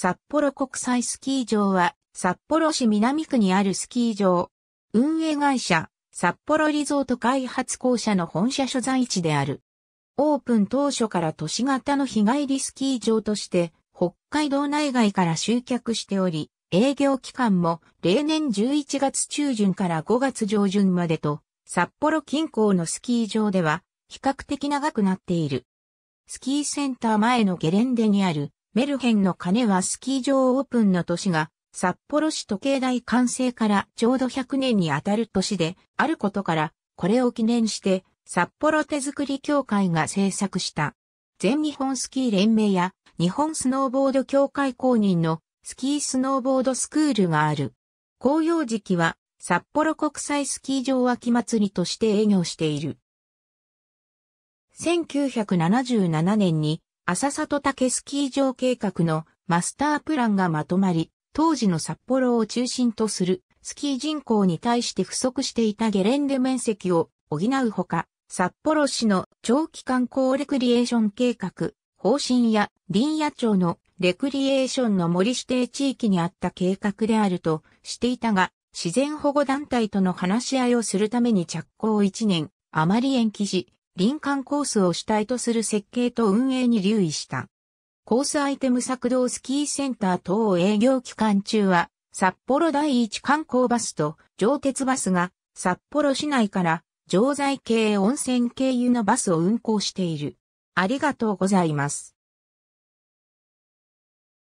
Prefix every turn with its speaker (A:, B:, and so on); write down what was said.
A: 札幌国際スキー場は、札幌市南区
B: にあるスキー場。運営会社、札幌リゾート開発公社の本社所在地である。オープン当初から都市型の日帰りスキー場として、北海道内外から集客しており、営業期間も例年11月中旬から5月上旬までと、札幌近郊のスキー場では比較的長くなっている。スキーセンター前のゲレンデにあるメルヘンの鐘はスキー場オープンの年が、札幌市時計台完成からちょうど100年にあたる年であることから、これを記念して、札幌手作り協会が制作した。全日本スキー連盟や日本スノーボード協会公認のスキースノーボードスクールがある。紅葉時期は札幌国際スキー場秋祭りとして営業している。1977年に浅里竹スキー場計画のマスタープランがまとまり、当時の札幌を中心とするスキー人口に対して不足していたゲレンデ面積を補うほか、札幌市の長期観光レクリエーション計画、方針や林野町のレクリエーションの森指定地域にあった計画であるとしていたが、自然保護団体との話し合いをするために着工1年、あまり延期し、林間コースを主体とする設計と運営に留意した。コースアイテム作動スキーセンター等営業期間中は、札幌第一観光バスと上鉄バスが札幌市内から常在系温泉
A: 経由のバスを運行している。ありがとうございます。